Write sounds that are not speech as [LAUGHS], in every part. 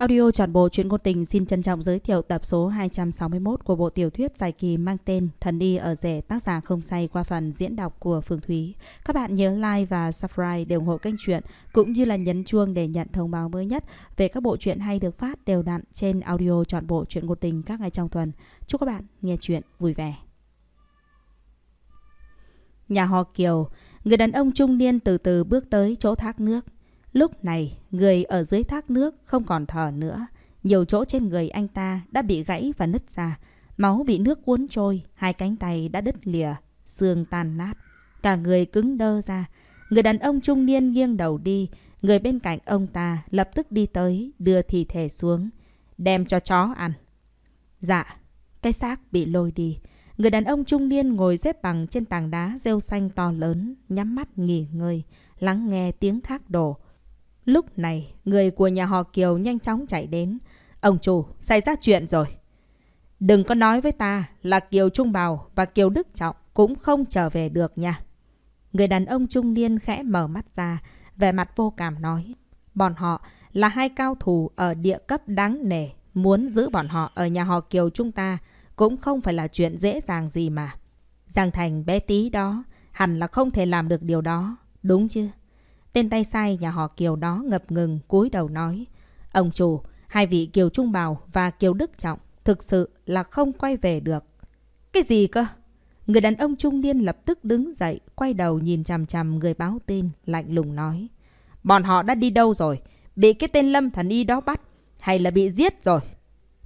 Audio trọn bộ chuyện ngôn tình xin trân trọng giới thiệu tập số 261 của bộ tiểu thuyết dài kỳ mang tên Thần đi ở rẻ tác giả không say qua phần diễn đọc của Phương Thúy. Các bạn nhớ like và subscribe để ủng hộ kênh truyện cũng như là nhấn chuông để nhận thông báo mới nhất về các bộ truyện hay được phát đều đặn trên audio trọn bộ chuyện ngôn tình các ngày trong tuần. Chúc các bạn nghe truyện vui vẻ. Nhà họ Kiều, người đàn ông trung niên từ từ bước tới chỗ thác nước. Lúc này, người ở dưới thác nước không còn thở nữa. Nhiều chỗ trên người anh ta đã bị gãy và nứt ra. Máu bị nước cuốn trôi, hai cánh tay đã đứt lìa, xương tan nát. Cả người cứng đơ ra. Người đàn ông trung niên nghiêng đầu đi. Người bên cạnh ông ta lập tức đi tới, đưa thi thể xuống. Đem cho chó ăn. Dạ, cái xác bị lôi đi. Người đàn ông trung niên ngồi xếp bằng trên tảng đá rêu xanh to lớn, nhắm mắt nghỉ ngơi, lắng nghe tiếng thác đổ. Lúc này, người của nhà họ Kiều nhanh chóng chạy đến. Ông chủ, xảy ra chuyện rồi. Đừng có nói với ta là Kiều Trung Bảo và Kiều Đức Trọng cũng không trở về được nha. Người đàn ông trung niên khẽ mở mắt ra, vẻ mặt vô cảm nói. Bọn họ là hai cao thủ ở địa cấp đáng nể, muốn giữ bọn họ ở nhà họ Kiều chúng ta cũng không phải là chuyện dễ dàng gì mà. Giang Thành bé tí đó, hẳn là không thể làm được điều đó, đúng chưa? Tên tay sai nhà họ Kiều đó ngập ngừng cúi đầu nói. Ông chủ, hai vị Kiều Trung Bảo và Kiều Đức Trọng thực sự là không quay về được. Cái gì cơ? Người đàn ông trung niên lập tức đứng dậy, quay đầu nhìn chằm chằm người báo tin, lạnh lùng nói. Bọn họ đã đi đâu rồi? Bị cái tên Lâm Thần Y đó bắt? Hay là bị giết rồi?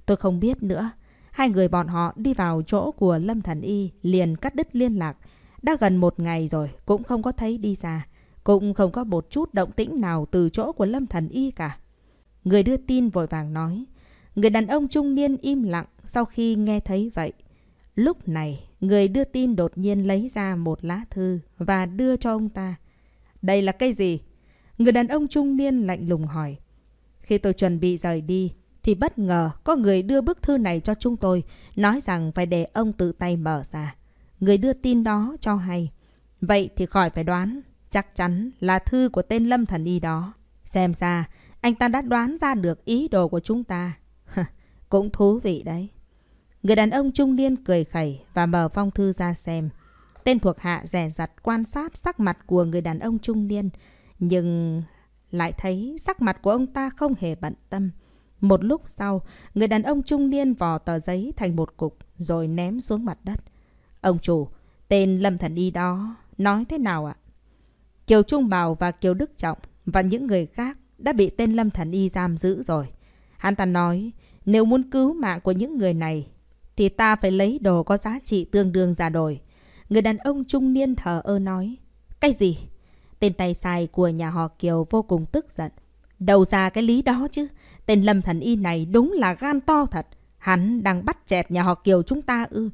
Tôi không biết nữa. Hai người bọn họ đi vào chỗ của Lâm Thần Y, liền cắt đứt liên lạc. Đã gần một ngày rồi, cũng không có thấy đi ra. Cũng không có một chút động tĩnh nào từ chỗ của Lâm Thần Y cả. Người đưa tin vội vàng nói. Người đàn ông trung niên im lặng sau khi nghe thấy vậy. Lúc này, người đưa tin đột nhiên lấy ra một lá thư và đưa cho ông ta. Đây là cái gì? Người đàn ông trung niên lạnh lùng hỏi. Khi tôi chuẩn bị rời đi, thì bất ngờ có người đưa bức thư này cho chúng tôi, nói rằng phải để ông tự tay mở ra. Người đưa tin đó cho hay. Vậy thì khỏi phải đoán, chắc chắn là thư của tên Lâm Thần Y đó. Xem ra, anh ta đã đoán ra được ý đồ của chúng ta. Cũng thú vị đấy. Người đàn ông trung niên cười khẩy và mở phong thư ra xem. Tên thuộc hạ rẻ rặt quan sát sắc mặt của người đàn ông trung niên, nhưng lại thấy sắc mặt của ông ta không hề bận tâm. Một lúc sau, người đàn ông trung niên vò tờ giấy thành một cục rồi ném xuống mặt đất. Ông chủ, tên Lâm Thần Y đó, nói thế nào ạ? À? Kiều Trung Bảo và Kiều Đức Trọng và những người khác đã bị tên Lâm Thần Y giam giữ rồi. Hắn ta nói, nếu muốn cứu mạng của những người này, thì ta phải lấy đồ có giá trị tương đương ra đổi. Người đàn ông trung niên thờ ơ nói, cái gì? Tên tay sai của nhà họ Kiều vô cùng tức giận. Đầu ra cái lý đó chứ, tên Lâm Thần Y này đúng là gan to thật. Hắn đang bắt chẹt nhà họ Kiều chúng ta ư. Ừ.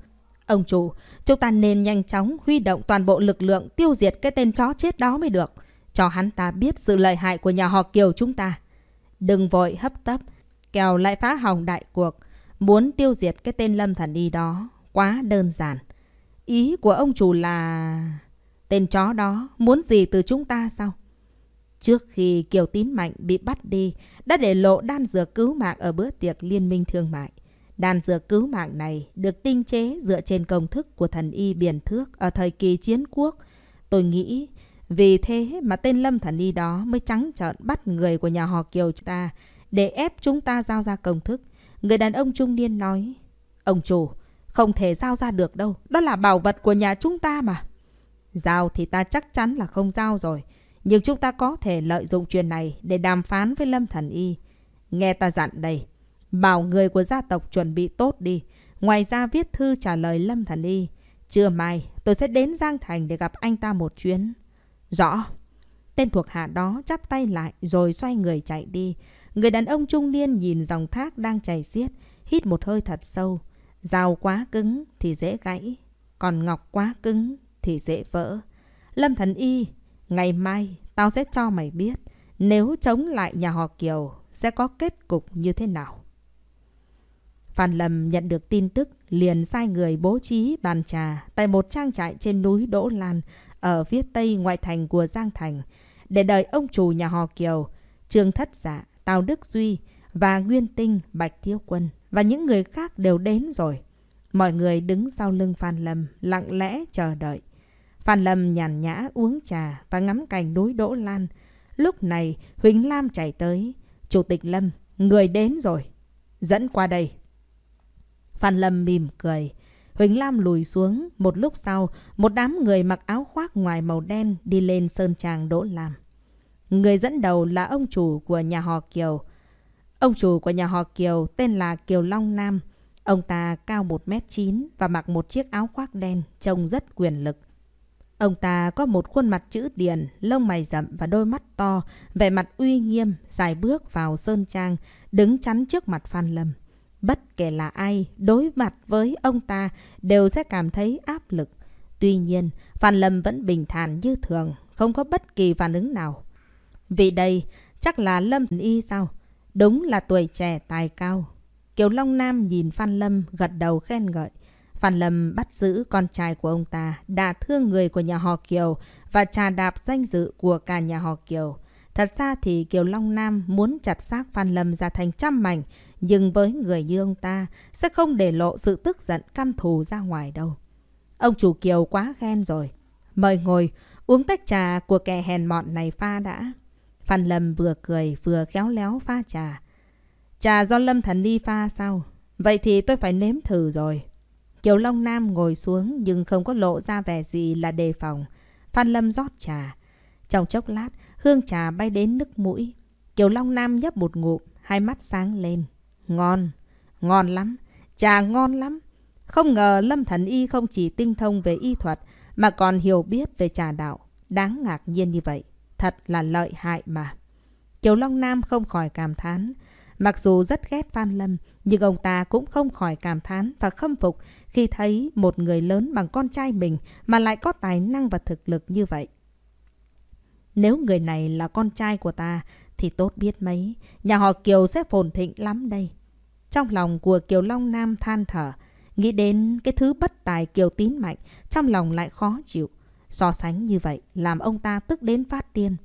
Ông chủ, chúng ta nên nhanh chóng huy động toàn bộ lực lượng tiêu diệt cái tên chó chết đó mới được. Cho hắn ta biết sự lợi hại của nhà họ Kiều chúng ta. Đừng vội hấp tấp, kèo lại phá hỏng đại cuộc. Muốn tiêu diệt cái tên lâm thần y đó, quá đơn giản. Ý của ông chủ là... Tên chó đó muốn gì từ chúng ta sao? Trước khi Kiều Tín Mạnh bị bắt đi, đã để lộ đan dược cứu mạng ở bữa tiệc liên minh thương mại. Đan dược cứu mạng này được tinh chế dựa trên công thức của thần y biển thước ở thời kỳ chiến quốc. Tôi nghĩ vì thế mà tên Lâm thần y đó mới trắng trợn bắt người của nhà họ Kiều chúng ta để ép chúng ta giao ra công thức. Người đàn ông trung niên nói, ông chủ, không thể giao ra được đâu, đó là bảo vật của nhà chúng ta mà. Giao thì ta chắc chắn là không giao rồi, nhưng chúng ta có thể lợi dụng chuyện này để đàm phán với Lâm thần y. Nghe ta dặn đây, Bảo người của gia tộc chuẩn bị tốt đi. Ngoài ra viết thư trả lời Lâm Thần Y. Trưa mai, tôi sẽ đến Giang Thành để gặp anh ta một chuyến. Rõ. Tên thuộc hạ đó chắp tay lại rồi xoay người chạy đi. Người đàn ông trung niên nhìn dòng thác đang chảy xiết, hít một hơi thật sâu. Rào quá cứng thì dễ gãy, còn ngọc quá cứng thì dễ vỡ. Lâm Thần Y, ngày mai tao sẽ cho mày biết nếu chống lại nhà họ Kiều sẽ có kết cục như thế nào. Phan Lâm nhận được tin tức liền sai người bố trí bàn trà tại một trang trại trên núi Đỗ Lan ở phía tây ngoại thành của Giang Thành để đợi ông chủ nhà họ Kiều, Trương Thất Dạ, Tào Đức Duy và Nguyên Tinh Bạch Thiếu Quân và những người khác đều đến rồi. Mọi người đứng sau lưng Phan Lâm lặng lẽ chờ đợi. Phan Lâm nhàn nhã uống trà và ngắm cảnh núi Đỗ Lan. Lúc này Huỳnh Lam chạy tới. Chủ tịch Lâm, người đến rồi. Dẫn qua đây. Phan Lâm mỉm cười. Huỳnh Lam lùi xuống, một lúc sau, một đám người mặc áo khoác ngoài màu đen đi lên sơn trang đỗ làm. Người dẫn đầu là ông chủ của nhà họ Kiều. Ông chủ của nhà họ Kiều tên là Kiều Long Nam. Ông ta cao 1m9 và mặc một chiếc áo khoác đen, trông rất quyền lực. Ông ta có một khuôn mặt chữ điền, lông mày rậm và đôi mắt to, vẻ mặt uy nghiêm, dài bước vào sơn trang, đứng chắn trước mặt Phan Lâm bất kể là ai đối mặt với ông ta đều sẽ cảm thấy áp lực. Tuy nhiên, Phan Lâm vẫn bình thản như thường, không có bất kỳ phản ứng nào. Vì đây, chắc là Lâm Y sao? Đúng là tuổi trẻ tài cao. Kiều Long Nam nhìn Phan Lâm gật đầu khen ngợi. Phan Lâm bắt giữ con trai của ông ta, đã thương người của nhà họ Kiều và trà đạp danh dự của cả nhà họ Kiều. Thật ra thì Kiều Long Nam muốn chặt xác Phan Lâm ra thành trăm mảnh, nhưng với người như ông ta sẽ không để lộ sự tức giận căm thù ra ngoài đâu. Ông chủ Kiều quá ghen rồi. Mời ngồi, uống tách trà của kẻ hèn mọn này pha đã. Phan Lâm vừa cười vừa khéo léo pha trà. Trà do Lâm Thần đi pha sao? Vậy thì tôi phải nếm thử rồi. Kiều Long Nam ngồi xuống nhưng không có lộ ra vẻ gì là đề phòng. Phan Lâm rót trà. Trong chốc lát, Hương trà bay đến nước mũi. Kiều Long Nam nhấp một ngụm, hai mắt sáng lên. Ngon, ngon lắm, trà ngon lắm. Không ngờ Lâm Thần Y không chỉ tinh thông về y thuật mà còn hiểu biết về trà đạo. Đáng ngạc nhiên như vậy, thật là lợi hại mà. Kiều Long Nam không khỏi cảm thán. Mặc dù rất ghét Phan Lâm, nhưng ông ta cũng không khỏi cảm thán và khâm phục khi thấy một người lớn bằng con trai mình mà lại có tài năng và thực lực như vậy. Nếu người này là con trai của ta thì tốt biết mấy. Nhà họ Kiều sẽ phồn thịnh lắm đây. Trong lòng của Kiều Long Nam than thở. Nghĩ đến cái thứ bất tài Kiều Tín Mạnh trong lòng lại khó chịu. So sánh như vậy làm ông ta tức đến phát điên.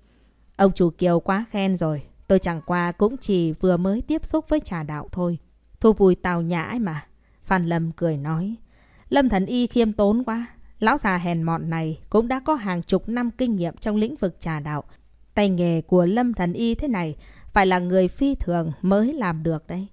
Ông chủ Kiều quá khen rồi. Tôi chẳng qua cũng chỉ vừa mới tiếp xúc với trà đạo thôi. Thu vui tào nhã mà. Phan Lâm cười nói. Lâm Thần Y khiêm tốn quá. Lão già hèn mọn này cũng đã có hàng chục năm kinh nghiệm trong lĩnh vực trà đạo. Tay nghề của Lâm Thần Y thế này phải là người phi thường mới làm được đấy.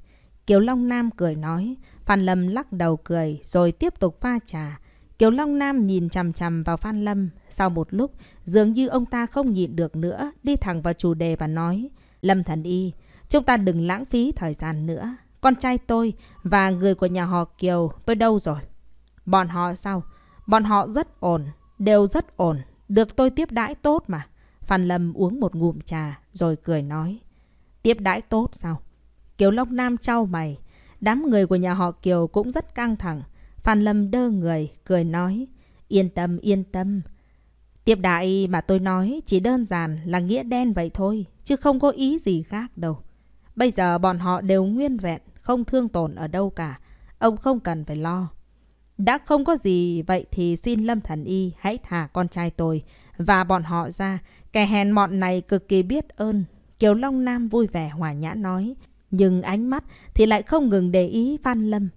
Kiều Long Nam cười nói, Phan Lâm lắc đầu cười rồi tiếp tục pha trà. Kiều Long Nam nhìn chằm chằm vào Phan Lâm. Sau một lúc, dường như ông ta không nhịn được nữa, đi thẳng vào chủ đề và nói. Lâm Thần Y, chúng ta đừng lãng phí thời gian nữa. Con trai tôi và người của nhà họ Kiều tôi đâu rồi? Bọn họ sao? Bọn họ rất ổn, đều rất ổn, được tôi tiếp đãi tốt mà. Phan Lâm uống một ngụm trà rồi cười nói. Tiếp đãi tốt sao? Kiều Long Nam trao mày. Đám người của nhà họ Kiều cũng rất căng thẳng. Phan Lâm đơ người, cười nói. Yên tâm, yên tâm. Tiếp đại mà tôi nói chỉ đơn giản là nghĩa đen vậy thôi, chứ không có ý gì khác đâu. Bây giờ bọn họ đều nguyên vẹn, không thương tổn ở đâu cả. Ông không cần phải lo. Đã không có gì, vậy thì xin Lâm Thần Y hãy thả con trai tôi và bọn họ ra. Kẻ hèn mọn này cực kỳ biết ơn. Kiều Long Nam vui vẻ hòa nhã nói. Nhưng ánh mắt thì lại không ngừng để ý Phan Lâm.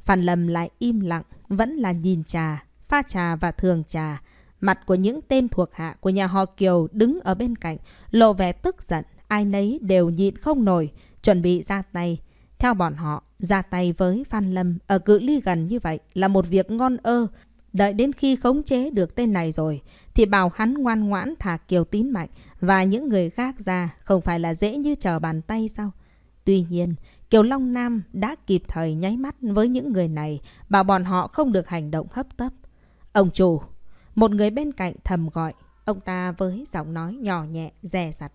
Phan Lâm lại im lặng, vẫn là nhìn trà, pha trà và thường trà. Mặt của những tên thuộc hạ của nhà họ Kiều đứng ở bên cạnh, lộ vẻ tức giận, ai nấy đều nhịn không nổi, chuẩn bị ra tay. Theo bọn họ, ra tay với Phan Lâm ở cự ly gần như vậy là một việc ngon ơ. Đợi đến khi khống chế được tên này rồi thì bảo hắn ngoan ngoãn thả Kiều Tín Mạnh và những người khác ra không phải là dễ như chờ bàn tay sao? Tuy nhiên, Kiều Long Nam đã kịp thời nháy mắt với những người này bảo bọn họ không được hành động hấp tấp. Ông chủ, một người bên cạnh thầm gọi, ông ta với giọng nói nhỏ nhẹ, dè dặt.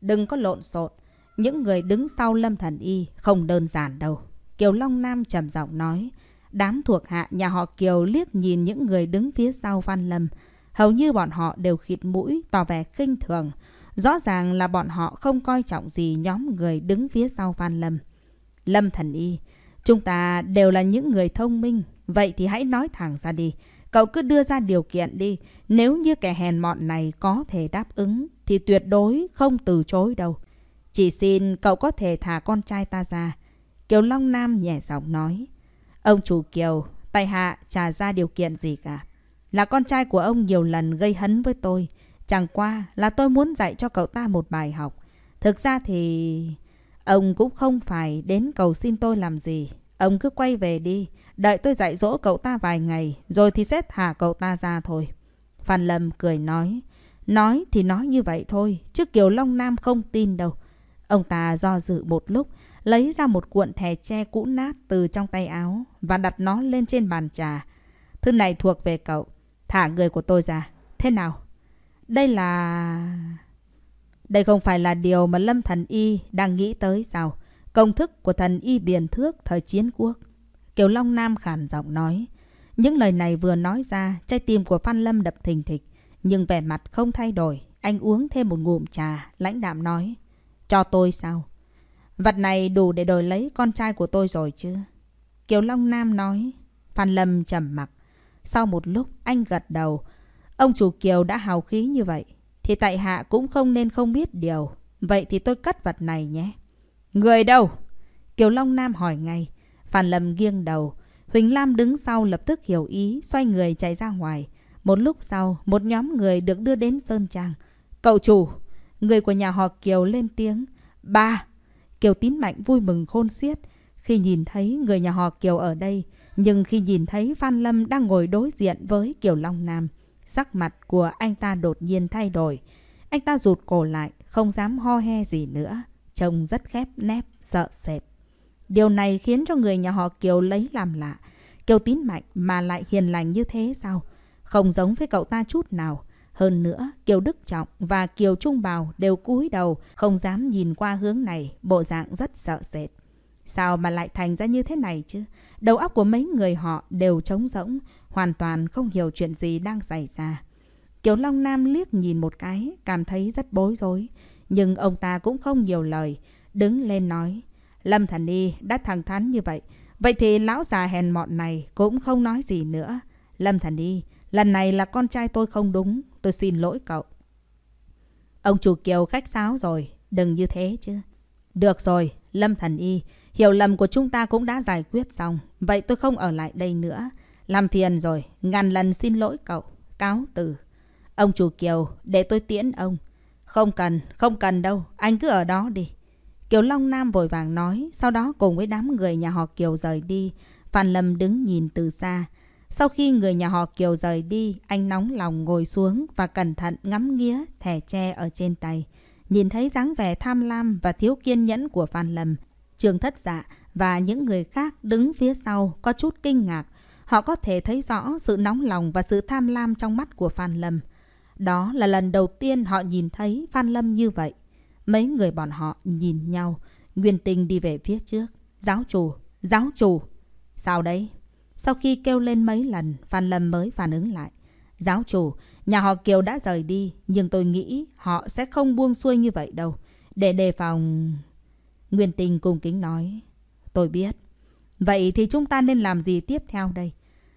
Đừng có lộn xộn, những người đứng sau Lâm Thần Y không đơn giản đâu. Kiều Long Nam trầm giọng nói. Đám thuộc hạ nhà họ Kiều liếc nhìn những người đứng phía sau Văn Lâm. Hầu như bọn họ đều khịt mũi, tỏ vẻ khinh thường. Rõ ràng là bọn họ không coi trọng gì nhóm người đứng phía sau Phan Lâm. Lâm thần y, chúng ta đều là những người thông minh, vậy thì hãy nói thẳng ra đi. Cậu cứ đưa ra điều kiện đi, nếu như kẻ hèn mọn này có thể đáp ứng thì tuyệt đối không từ chối đâu. Chỉ xin cậu có thể thả con trai ta ra, Kiều Long Nam nhẹ giọng nói. Ông chủ Kiều, tài hạ trả ra điều kiện gì cả. Là con trai của ông nhiều lần gây hấn với tôi. Chẳng qua là tôi muốn dạy cho cậu ta một bài học. Thực ra thì... Ông cũng không phải đến cầu xin tôi làm gì. Ông cứ quay về đi. Đợi tôi dạy dỗ cậu ta vài ngày. Rồi thì sẽ thả cậu ta ra thôi. Phan Lâm cười nói. Nói thì nói như vậy thôi. Chứ Kiều Long Nam không tin đâu. Ông ta do dự một lúc lấy ra một cuộn thẻ tre cũ nát từ trong tay áo và đặt nó lên trên bàn trà. thư này thuộc về cậu. Thả người của tôi ra. Thế nào? Đây là... Đây không phải là điều mà Lâm Thần Y đang nghĩ tới sao? Công thức của thần Y Biền Thước thời chiến quốc. Kiều Long Nam khàn giọng nói. Những lời này vừa nói ra, trái tim của Phan Lâm đập thình thịch. Nhưng vẻ mặt không thay đổi. Anh uống thêm một ngụm trà, lãnh đạm nói. Cho tôi sao? Vật này đủ để đổi lấy con trai của tôi rồi chứ? Kiều Long Nam nói. Phan Lâm trầm mặc. Sau một lúc anh gật đầu. Ông chủ Kiều đã hào khí như vậy. Thì tại hạ cũng không nên không biết điều. Vậy thì tôi cất vật này nhé. Người đâu? Kiều Long Nam hỏi ngay. Phan Lâm nghiêng đầu. Huỳnh Lam đứng sau lập tức hiểu ý, xoay người chạy ra ngoài. Một lúc sau, một nhóm người được đưa đến Sơn Trang. Cậu chủ, người của nhà họ Kiều lên tiếng. Ba, Kiều Tín Mạnh vui mừng khôn xiết khi nhìn thấy người nhà họ Kiều ở đây, nhưng khi nhìn thấy Phan Lâm đang ngồi đối diện với Kiều Long Nam, sắc mặt của anh ta đột nhiên thay đổi. Anh ta rụt cổ lại, không dám ho he gì nữa, trông rất khép nép, sợ sệt. Điều này khiến cho người nhà họ Kiều lấy làm lạ. Kiều Tín Mạnh mà lại hiền lành như thế sao? Không giống với cậu ta chút nào. Hơn nữa, Kiều Đức Trọng và Kiều Trung Bào đều cúi đầu, không dám nhìn qua hướng này, bộ dạng rất sợ sệt. Sao mà lại thành ra như thế này chứ? Đầu óc của mấy người họ đều trống rỗng, hoàn toàn không hiểu chuyện gì đang xảy ra. Kiều Long Nam liếc nhìn một cái, cảm thấy rất bối rối. Nhưng ông ta cũng không nhiều lời, đứng lên nói. Lâm Thần Y đã thẳng thắn như vậy, vậy thì lão già hèn mọn này cũng không nói gì nữa. Lâm Thần Y, lần này là con trai tôi không đúng, Tôi xin lỗi cậu. Ông chủ Kiều khách sáo rồi. Đừng như thế chứ. Được rồi, Lâm Thần Y. Hiểu lầm của chúng ta cũng đã giải quyết xong. Vậy tôi không ở lại đây nữa. Làm phiền rồi. Ngàn lần xin lỗi cậu. Cáo từ. Ông chủ Kiều, để tôi tiễn ông. Không cần, không cần đâu. Anh cứ ở đó đi. Kiều Long Nam vội vàng nói, sau đó cùng với đám người nhà họ Kiều rời đi. Phan Lâm đứng nhìn từ xa. Sau khi người nhà họ Kiều rời đi, anh nóng lòng ngồi xuống và cẩn thận ngắm nghía thẻ tre ở trên tay. Nhìn thấy dáng vẻ tham lam và thiếu kiên nhẫn của Phan Lâm, Trường Thất Dạ và những người khác đứng phía sau có chút kinh ngạc. Họ có thể thấy rõ sự nóng lòng và sự tham lam trong mắt của Phan Lâm. Đó là lần đầu tiên họ nhìn thấy Phan Lâm như vậy. Mấy người bọn họ nhìn nhau, Nguyên Tinh đi về phía trước. Giáo chủ, giáo chủ. Sao đấy, sau khi kêu lên mấy lần, Phan Lâm mới phản ứng lại. Giáo chủ, nhà họ Kiều đã rời đi, nhưng tôi nghĩ họ sẽ không buông xuôi như vậy đâu. Để đề phòng... Nguyên tình cung kính nói. Tôi biết. Vậy thì chúng ta nên làm gì tiếp theo đây?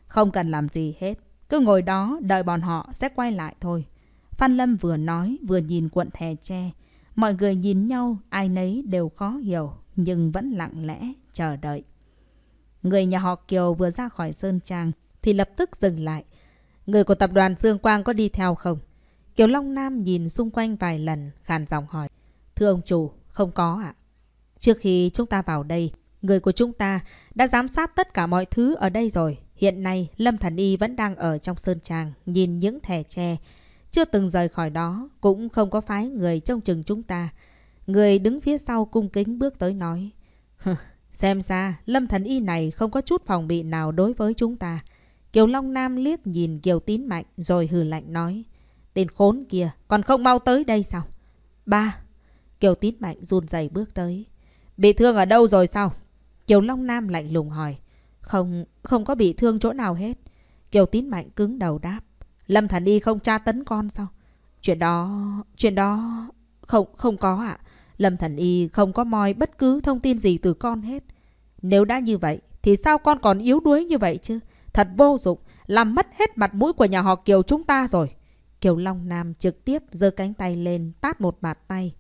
Không cần làm gì hết. Cứ ngồi đó đợi bọn họ sẽ quay lại thôi. Phan Lâm vừa nói vừa nhìn cuộn thè tre. Mọi người nhìn nhau ai nấy đều khó hiểu nhưng vẫn lặng lẽ chờ đợi. Người nhà họ Kiều vừa ra khỏi Sơn Trang thì lập tức dừng lại. Người của tập đoàn Dương Quang có đi theo không? Kiều Long Nam nhìn xung quanh vài lần, khàn giọng hỏi. Thưa ông chủ, không có ạ. Trước khi chúng ta vào đây, người của chúng ta đã giám sát tất cả mọi thứ ở đây rồi. Hiện nay, Lâm Thần Y vẫn đang ở trong Sơn Trang, nhìn những thẻ tre. Chưa từng rời khỏi đó, cũng không có phái người trông chừng chúng ta. Người đứng phía sau cung kính bước tới nói. [LAUGHS] Xem ra, lâm thần y này không có chút phòng bị nào đối với chúng ta. Kiều Long Nam liếc nhìn Kiều Tín Mạnh rồi hừ lạnh nói. Tên khốn kia, còn không mau tới đây sao? Ba. Kiều Tín Mạnh run rẩy bước tới. Bị thương ở đâu rồi sao? Kiều Long Nam lạnh lùng hỏi. Không, không có bị thương chỗ nào hết. Kiều Tín Mạnh cứng đầu đáp. Lâm Thần Y không tra tấn con sao? Chuyện đó, chuyện đó... Không, không có ạ. À? Lâm Thần Y không có moi bất cứ thông tin gì từ con hết. Nếu đã như vậy, thì sao con còn yếu đuối như vậy chứ? Thật vô dụng, làm mất hết mặt mũi của nhà họ Kiều chúng ta rồi. Kiều Long Nam trực tiếp giơ cánh tay lên, tát một bạt tay.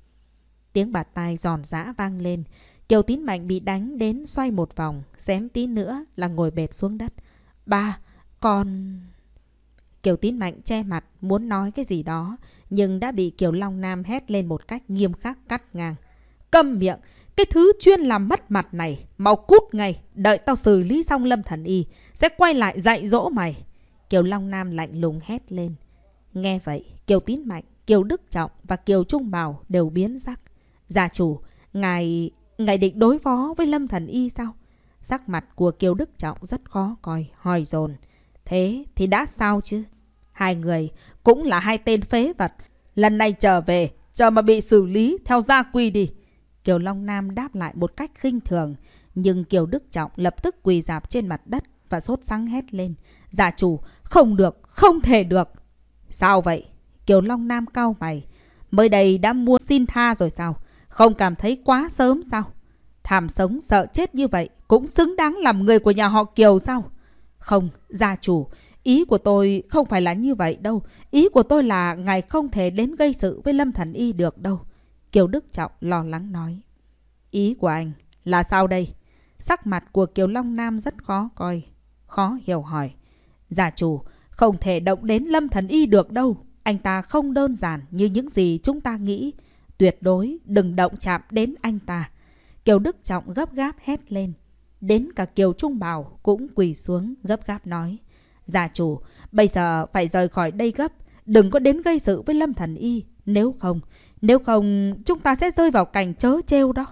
Tiếng bạt tay giòn giã vang lên. Kiều Tín Mạnh bị đánh đến xoay một vòng, xém tí nữa là ngồi bệt xuống đất. Ba, con... Kiều Tín Mạnh che mặt, muốn nói cái gì đó nhưng đã bị Kiều Long Nam hét lên một cách nghiêm khắc cắt ngang. Câm miệng! Cái thứ chuyên làm mất mặt này, mau cút ngay, đợi tao xử lý xong lâm thần y, sẽ quay lại dạy dỗ mày. Kiều Long Nam lạnh lùng hét lên. Nghe vậy, Kiều Tín Mạnh, Kiều Đức Trọng và Kiều Trung Bảo đều biến sắc. Gia chủ, ngài... ngài định đối phó với lâm thần y sao? Sắc mặt của Kiều Đức Trọng rất khó coi, hỏi dồn Thế thì đã sao chứ? Hai người cũng là hai tên phế vật. Lần này trở về, chờ mà bị xử lý theo gia quy đi. Kiều Long Nam đáp lại một cách khinh thường, nhưng Kiều Đức Trọng lập tức quỳ dạp trên mặt đất và sốt sắng hét lên. Giả dạ chủ, không được, không thể được. Sao vậy? Kiều Long Nam cao mày. Mới đây đã mua xin tha rồi sao? Không cảm thấy quá sớm sao? Thàm sống sợ chết như vậy cũng xứng đáng làm người của nhà họ Kiều sao? Không, gia dạ chủ, Ý của tôi không phải là như vậy đâu. Ý của tôi là ngài không thể đến gây sự với Lâm Thần Y được đâu. Kiều Đức Trọng lo lắng nói. Ý của anh là sao đây? Sắc mặt của Kiều Long Nam rất khó coi. Khó hiểu hỏi. Giả chủ, không thể động đến Lâm Thần Y được đâu. Anh ta không đơn giản như những gì chúng ta nghĩ. Tuyệt đối đừng động chạm đến anh ta. Kiều Đức Trọng gấp gáp hét lên. Đến cả Kiều Trung Bảo cũng quỳ xuống gấp gáp nói. Gia chủ, bây giờ phải rời khỏi đây gấp. Đừng có đến gây sự với Lâm Thần Y. Nếu không, nếu không chúng ta sẽ rơi vào cảnh chớ treo đó.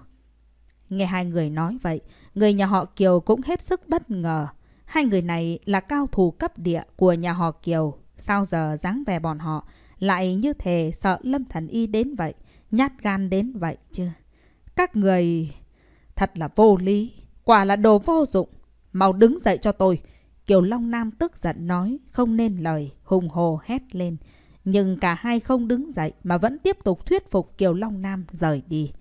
Nghe hai người nói vậy, người nhà họ Kiều cũng hết sức bất ngờ. Hai người này là cao thủ cấp địa của nhà họ Kiều. Sao giờ dáng vẻ bọn họ lại như thể sợ Lâm Thần Y đến vậy, nhát gan đến vậy chứ. Các người thật là vô lý, quả là đồ vô dụng. Mau đứng dậy cho tôi, Kiều Long Nam tức giận nói, không nên lời, hùng hồ hét lên. Nhưng cả hai không đứng dậy mà vẫn tiếp tục thuyết phục Kiều Long Nam rời đi.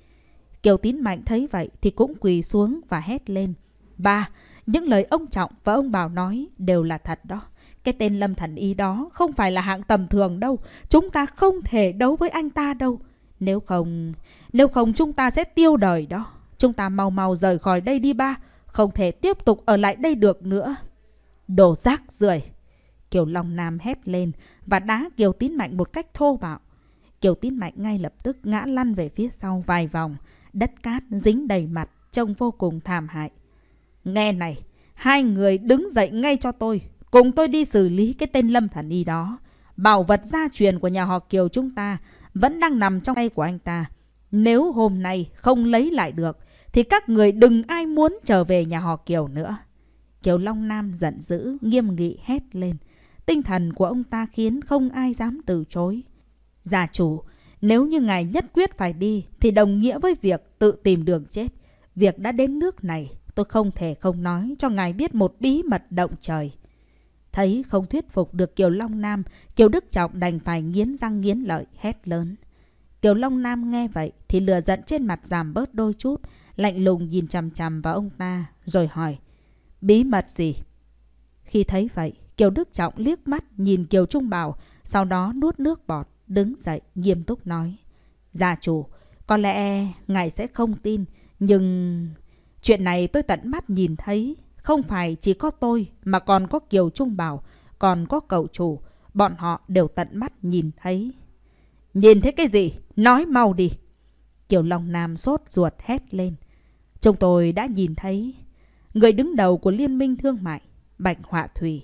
Kiều Tín Mạnh thấy vậy thì cũng quỳ xuống và hét lên. Ba, những lời ông Trọng và ông Bảo nói đều là thật đó. Cái tên Lâm Thần Y đó không phải là hạng tầm thường đâu. Chúng ta không thể đấu với anh ta đâu. Nếu không, nếu không chúng ta sẽ tiêu đời đó. Chúng ta mau mau rời khỏi đây đi ba. Không thể tiếp tục ở lại đây được nữa. Đồ rác rưởi Kiều Long Nam hét lên và đá Kiều Tín Mạnh một cách thô bạo. Kiều Tín Mạnh ngay lập tức ngã lăn về phía sau vài vòng. Đất cát dính đầy mặt, trông vô cùng thảm hại. Nghe này, hai người đứng dậy ngay cho tôi. Cùng tôi đi xử lý cái tên Lâm Thần Y đó. Bảo vật gia truyền của nhà họ Kiều chúng ta vẫn đang nằm trong tay của anh ta. Nếu hôm nay không lấy lại được, thì các người đừng ai muốn trở về nhà họ Kiều nữa. Kiều Long Nam giận dữ, nghiêm nghị hét lên. Tinh thần của ông ta khiến không ai dám từ chối. Gia chủ, nếu như ngài nhất quyết phải đi thì đồng nghĩa với việc tự tìm đường chết. Việc đã đến nước này, tôi không thể không nói cho ngài biết một bí mật động trời. Thấy không thuyết phục được Kiều Long Nam, Kiều Đức Trọng đành phải nghiến răng nghiến lợi, hét lớn. Kiều Long Nam nghe vậy thì lừa giận trên mặt giảm bớt đôi chút, lạnh lùng nhìn chằm chằm vào ông ta, rồi hỏi. Bí mật gì? Khi thấy vậy, Kiều Đức Trọng liếc mắt nhìn Kiều Trung Bảo, sau đó nuốt nước bọt, đứng dậy, nghiêm túc nói. Gia chủ, có lẽ ngài sẽ không tin, nhưng... Chuyện này tôi tận mắt nhìn thấy, không phải chỉ có tôi mà còn có Kiều Trung Bảo, còn có cậu chủ, bọn họ đều tận mắt nhìn thấy. Nhìn thấy cái gì? Nói mau đi! Kiều Long Nam sốt ruột hét lên. Chúng tôi đã nhìn thấy, Người đứng đầu của Liên minh Thương mại, Bạch Họa Thùy,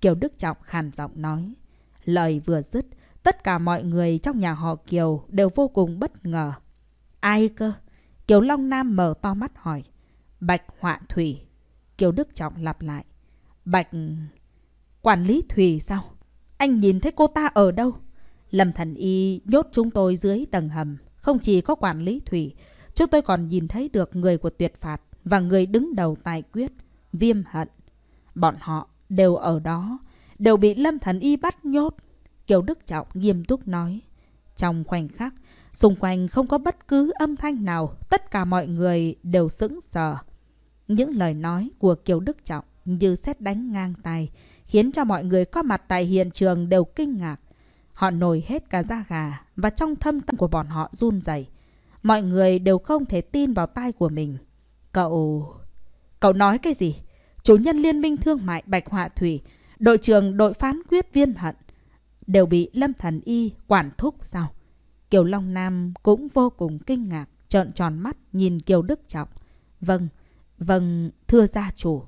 Kiều Đức Trọng khàn giọng nói. Lời vừa dứt, tất cả mọi người trong nhà họ Kiều đều vô cùng bất ngờ. Ai cơ? Kiều Long Nam mở to mắt hỏi. Bạch Họa Thủy. Kiều Đức Trọng lặp lại. Bạch... Quản lý Thủy sao? Anh nhìn thấy cô ta ở đâu? Lâm Thần Y nhốt chúng tôi dưới tầng hầm. Không chỉ có quản lý Thủy, chúng tôi còn nhìn thấy được người của tuyệt phạt và người đứng đầu tài quyết, viêm hận. Bọn họ đều ở đó, đều bị Lâm Thần Y bắt nhốt. Kiều Đức Trọng nghiêm túc nói. Trong khoảnh khắc, xung quanh không có bất cứ âm thanh nào, tất cả mọi người đều sững sờ. Những lời nói của Kiều Đức Trọng như xét đánh ngang tay, khiến cho mọi người có mặt tại hiện trường đều kinh ngạc. Họ nổi hết cả da gà và trong thâm tâm của bọn họ run rẩy. Mọi người đều không thể tin vào tai của mình. Cậu... Cậu nói cái gì? Chủ nhân Liên minh Thương mại Bạch Họa Thủy, đội trưởng đội phán quyết viên hận, đều bị Lâm Thần Y quản thúc sao? Kiều Long Nam cũng vô cùng kinh ngạc, trợn tròn mắt nhìn Kiều Đức Trọng. Vâng, vâng, thưa gia chủ.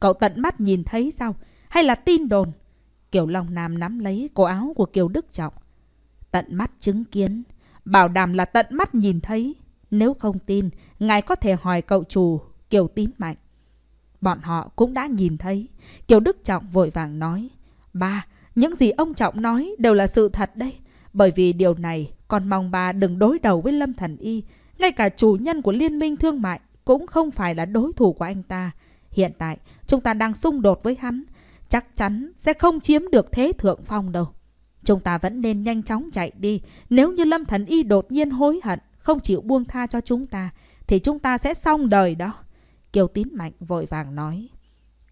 Cậu tận mắt nhìn thấy sao? Hay là tin đồn? Kiều Long Nam nắm lấy cổ áo của Kiều Đức Trọng. Tận mắt chứng kiến, bảo đảm là tận mắt nhìn thấy. Nếu không tin, ngài có thể hỏi cậu chủ Kiều Tín Mạnh. Bọn họ cũng đã nhìn thấy. Kiều Đức Trọng vội vàng nói. Ba, những gì ông Trọng nói đều là sự thật đây Bởi vì điều này, con mong bà đừng đối đầu với Lâm Thần Y. Ngay cả chủ nhân của Liên minh Thương mại cũng không phải là đối thủ của anh ta. Hiện tại, chúng ta đang xung đột với hắn. Chắc chắn sẽ không chiếm được thế thượng phong đâu. Chúng ta vẫn nên nhanh chóng chạy đi. Nếu như Lâm Thần Y đột nhiên hối hận, không chịu buông tha cho chúng ta, thì chúng ta sẽ xong đời đó. Kiều Tín Mạnh vội vàng nói.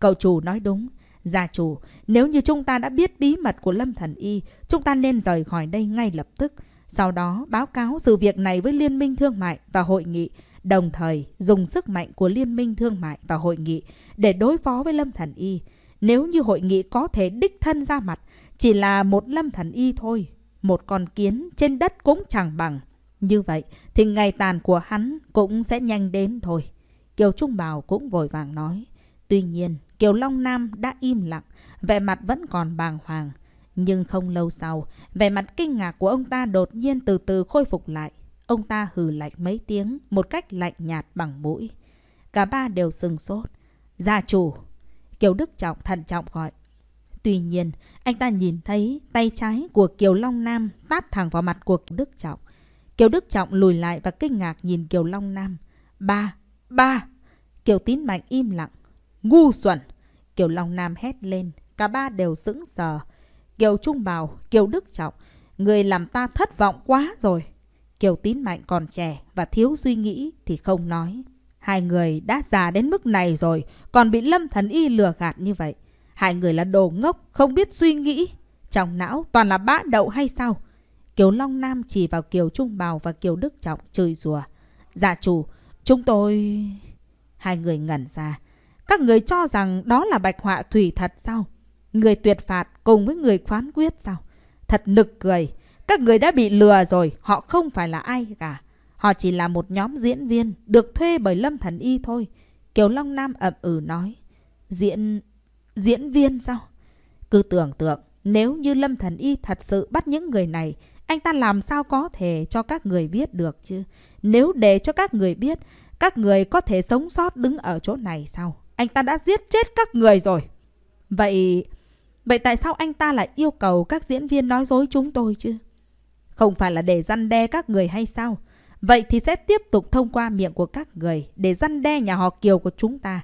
Cậu chủ nói đúng. Gia chủ, nếu như chúng ta đã biết bí mật của Lâm Thần Y, chúng ta nên rời khỏi đây ngay lập tức. Sau đó báo cáo sự việc này với Liên minh Thương mại và Hội nghị, đồng thời dùng sức mạnh của Liên minh Thương mại và Hội nghị để đối phó với Lâm Thần Y. Nếu như hội nghị có thể đích thân ra mặt, chỉ là một Lâm Thần Y thôi, một con kiến trên đất cũng chẳng bằng. Như vậy thì ngày tàn của hắn cũng sẽ nhanh đến thôi. Kiều Trung Bảo cũng vội vàng nói. Tuy nhiên, Kiều Long Nam đã im lặng, vẻ mặt vẫn còn bàng hoàng. Nhưng không lâu sau, vẻ mặt kinh ngạc của ông ta đột nhiên từ từ khôi phục lại. Ông ta hừ lạnh mấy tiếng, một cách lạnh nhạt bằng mũi. Cả ba đều sừng sốt. Gia chủ! Kiều Đức Trọng thận trọng gọi. Tuy nhiên, anh ta nhìn thấy tay trái của Kiều Long Nam tát thẳng vào mặt của Kiều Đức Trọng. Kiều Đức Trọng lùi lại và kinh ngạc nhìn Kiều Long Nam. Ba, ba! Kiều Tín Mạnh im lặng. Ngu xuẩn! Kiều Long Nam hét lên. Cả ba đều sững sờ. Kiều Trung Bảo, Kiều Đức Trọng. Người làm ta thất vọng quá rồi. Kiều Tín Mạnh còn trẻ và thiếu suy nghĩ thì không nói. Hai người đã già đến mức này rồi, còn bị Lâm Thần Y lừa gạt như vậy. Hai người là đồ ngốc, không biết suy nghĩ. Trong não toàn là bã đậu hay sao? Kiều Long Nam chỉ vào Kiều Trung Bào và Kiều Đức Trọng chơi rùa. Dạ chủ, chúng tôi... Hai người ngẩn ra. Các người cho rằng đó là bạch họa thủy thật sao? Người tuyệt phạt cùng với người khoán quyết sao? Thật nực cười. Các người đã bị lừa rồi, họ không phải là ai cả. Họ chỉ là một nhóm diễn viên được thuê bởi Lâm Thần Y thôi. Kiều Long Nam ậm ừ nói. Diễn... diễn viên sao? Cứ tưởng tượng, nếu như Lâm Thần Y thật sự bắt những người này, anh ta làm sao có thể cho các người biết được chứ? Nếu để cho các người biết, các người có thể sống sót đứng ở chỗ này sao? Anh ta đã giết chết các người rồi. Vậy... Vậy tại sao anh ta lại yêu cầu các diễn viên nói dối chúng tôi chứ? Không phải là để răn đe các người hay sao? Vậy thì sẽ tiếp tục thông qua miệng của các người để răn đe nhà họ Kiều của chúng ta.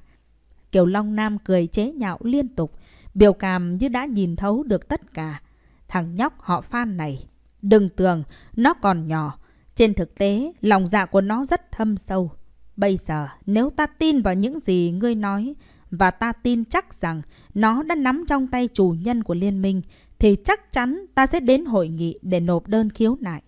Kiều Long Nam cười chế nhạo liên tục, biểu cảm như đã nhìn thấu được tất cả. Thằng nhóc họ Phan này Đừng tưởng nó còn nhỏ. Trên thực tế, lòng dạ của nó rất thâm sâu. Bây giờ, nếu ta tin vào những gì ngươi nói, và ta tin chắc rằng nó đã nắm trong tay chủ nhân của liên minh, thì chắc chắn ta sẽ đến hội nghị để nộp đơn khiếu nại.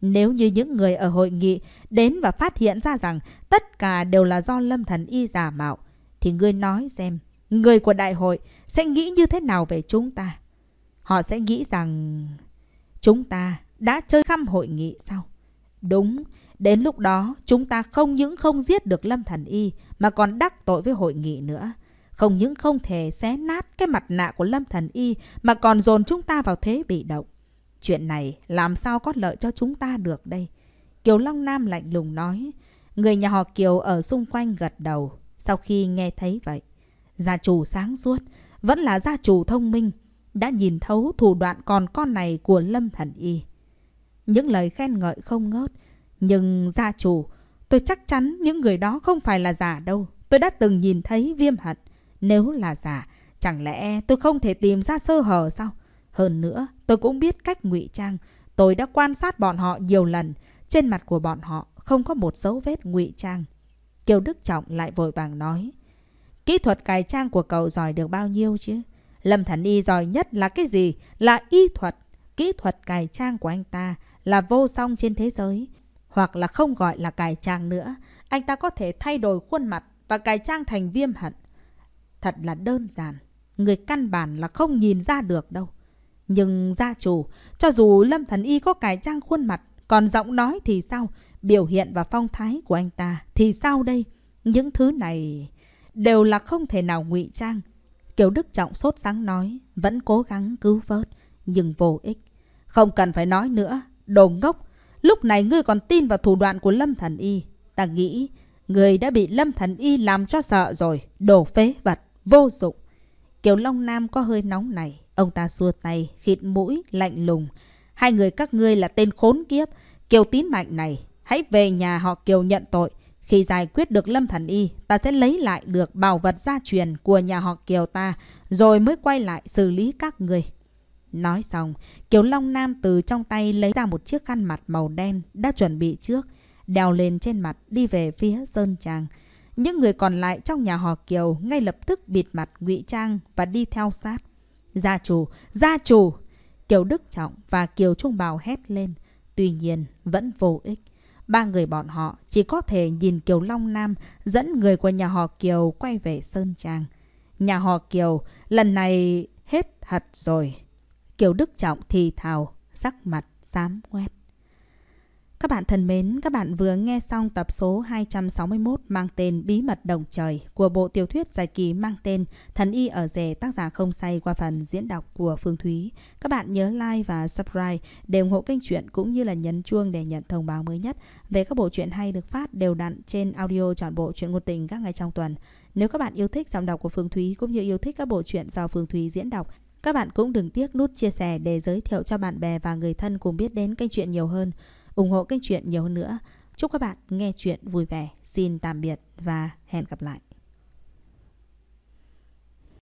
Nếu như những người ở hội nghị đến và phát hiện ra rằng tất cả đều là do lâm thần y giả mạo, thì ngươi nói xem, người của đại hội sẽ nghĩ như thế nào về chúng ta? Họ sẽ nghĩ rằng chúng ta đã chơi khăm hội nghị sao? Đúng, đến lúc đó chúng ta không những không giết được Lâm Thần Y mà còn đắc tội với hội nghị nữa. Không những không thể xé nát cái mặt nạ của Lâm Thần Y mà còn dồn chúng ta vào thế bị động. Chuyện này làm sao có lợi cho chúng ta được đây? Kiều Long Nam lạnh lùng nói. Người nhà họ Kiều ở xung quanh gật đầu sau khi nghe thấy vậy. Gia chủ sáng suốt, vẫn là gia chủ thông minh, đã nhìn thấu thủ đoạn còn con này của Lâm Thần Y những lời khen ngợi không ngớt. Nhưng gia chủ, tôi chắc chắn những người đó không phải là giả đâu. Tôi đã từng nhìn thấy viêm hận. Nếu là giả, chẳng lẽ tôi không thể tìm ra sơ hở sao? Hơn nữa, tôi cũng biết cách ngụy trang. Tôi đã quan sát bọn họ nhiều lần. Trên mặt của bọn họ không có một dấu vết ngụy trang. Kiều Đức Trọng lại vội vàng nói. Kỹ thuật cài trang của cậu giỏi được bao nhiêu chứ? Lâm Thần Y giỏi nhất là cái gì? Là y thuật. Kỹ thuật cài trang của anh ta là vô song trên thế giới. Hoặc là không gọi là cải trang nữa, anh ta có thể thay đổi khuôn mặt và cải trang thành viêm hận. Thật là đơn giản, người căn bản là không nhìn ra được đâu. Nhưng gia chủ, cho dù Lâm Thần Y có cải trang khuôn mặt, còn giọng nói thì sao? Biểu hiện và phong thái của anh ta thì sao đây? Những thứ này đều là không thể nào ngụy trang. Kiều Đức Trọng sốt sáng nói, vẫn cố gắng cứu vớt, nhưng vô ích. Không cần phải nói nữa, Đồ ngốc, lúc này ngươi còn tin vào thủ đoạn của Lâm Thần Y. Ta nghĩ, ngươi đã bị Lâm Thần Y làm cho sợ rồi, đồ phế vật, vô dụng. Kiều Long Nam có hơi nóng này, ông ta xua tay, khịt mũi, lạnh lùng. Hai người các ngươi là tên khốn kiếp, Kiều Tín Mạnh này, hãy về nhà họ Kiều nhận tội. Khi giải quyết được Lâm Thần Y, ta sẽ lấy lại được bảo vật gia truyền của nhà họ Kiều ta, rồi mới quay lại xử lý các người. Nói xong, Kiều Long Nam từ trong tay lấy ra một chiếc khăn mặt màu đen đã chuẩn bị trước, đeo lên trên mặt đi về phía Sơn Trang. Những người còn lại trong nhà họ Kiều ngay lập tức bịt mặt ngụy Trang và đi theo sát. Gia chủ! Gia chủ! Kiều Đức Trọng và Kiều Trung Bảo hét lên. Tuy nhiên, vẫn vô ích. Ba người bọn họ chỉ có thể nhìn Kiều Long Nam dẫn người của nhà họ Kiều quay về Sơn Trang. Nhà họ Kiều lần này hết thật rồi. Kiều Đức Trọng thì thào, sắc mặt xám ngoét Các bạn thân mến, các bạn vừa nghe xong tập số 261 mang tên Bí mật đồng trời của bộ tiểu thuyết dài kỳ mang tên Thần y ở rể tác giả không say qua phần diễn đọc của Phương Thúy. Các bạn nhớ like và subscribe để ủng hộ kênh truyện cũng như là nhấn chuông để nhận thông báo mới nhất về các bộ truyện hay được phát đều đặn trên audio trọn bộ truyện ngôn tình các ngày trong tuần. Nếu các bạn yêu thích giọng đọc của Phương Thúy cũng như yêu thích các bộ truyện do Phương Thúy diễn đọc các bạn cũng đừng tiếc nút chia sẻ để giới thiệu cho bạn bè và người thân cùng biết đến kênh chuyện nhiều hơn, ủng hộ kênh chuyện nhiều hơn nữa. Chúc các bạn nghe chuyện vui vẻ. Xin tạm biệt và hẹn gặp lại.